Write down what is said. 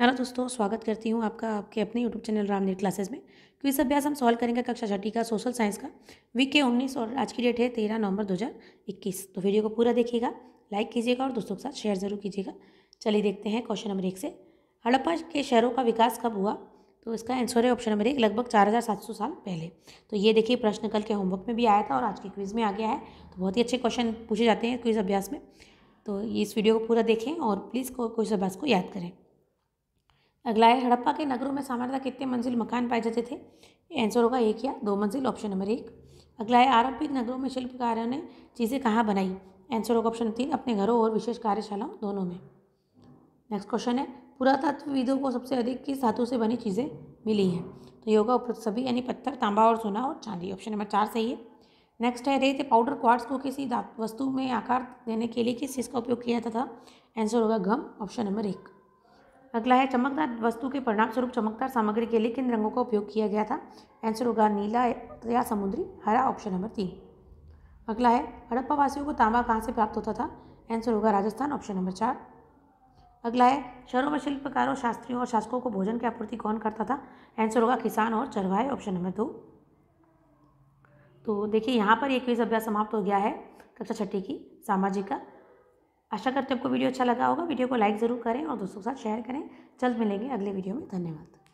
hello दोस्तों स्वागत करती हूँ आपका आपके अपने यूट्यूब चैनल रामनीत क्लासेस में क्विज अभ्यास हम सॉल्व करेंगे कक्षा छठी का सोशल साइंस का वीक के उन्नीस और आज की डेट है तेरह नवंबर दो हज़ार इक्कीस तो वीडियो को पूरा देखिएगा लाइक कीजिएगा और दोस्तों के साथ शेयर ज़रूर कीजिएगा चलिए देखते हैं क्वेश्चन नंबर एक से हड़प्पा के शहरों का विकास कब हुआ तो इसका आंसर है ऑप्शन नंबर एक लगभग चार हज़ार सात सौ साल पहले तो ये देखिए प्रश्न कल के होमवर्क में भी आया था और आज के क्विज़ में आ गया है तो बहुत ही अच्छे क्वेश्चन पूछे जाते हैं क्विज़ अभ्यास में तो इस वीडियो को पूरा देखें और प्लीज़ क्विज़ अभ्यास को याद करें अगला है हड़प्पा के नगरों में सामान्यतः कितने मंजिल मकान पाए जाते थे आंसर होगा एक या दो मंजिल ऑप्शन नंबर एक अगला है आरंभिक नगरों में शिल्पकारों ने चीज़ें कहाँ बनाई आंसर होगा ऑप्शन तीन अपने घरों और विशेष कार्यशालाओं दोनों में नेक्स्ट क्वेश्चन है पुरातत्वविदों को सबसे अधिक किस धातु से बनी चीज़ें मिली हैं तो ये होगा सभी यानी पत्थर तांबा और सोना और चांदी ऑप्शन नंबर चार सही है नेक्स्ट है रेत पाउडर क्वार्ट्स को किसी वस्तु में आकार देने के लिए किस चीज़ का उपयोग किया जाता था आंसर होगा गम ऑप्शन नंबर एक अगला है चमकदार वस्तु के परिणाम स्वरूप चमकदार सामग्री के लिए किन रंगों का उपयोग किया गया था आंसर होगा नीला या समुद्री हरा ऑप्शन नंबर तीन अगला है हड़प्पा वासियों को तांबा कहाँ से प्राप्त होता था आंसर होगा राजस्थान ऑप्शन नंबर चार अगला है शहरों में शिल्पकारों शास्त्रियों और शासकों को भोजन की आपूर्ति कौन करता था आंसर होगा किसान और चरवाहे ऑप्शन नंबर दो तो देखिए यहाँ पर एक क्विज अभ्यास समाप्त हो गया है कक्षा छठी की सामाजिक का आशा करते हैं आपको वीडियो अच्छा लगा होगा वीडियो को लाइक ज़रूर करें और दोस्तों के साथ शेयर करें जल्द मिलेंगे अगले वीडियो में धन्यवाद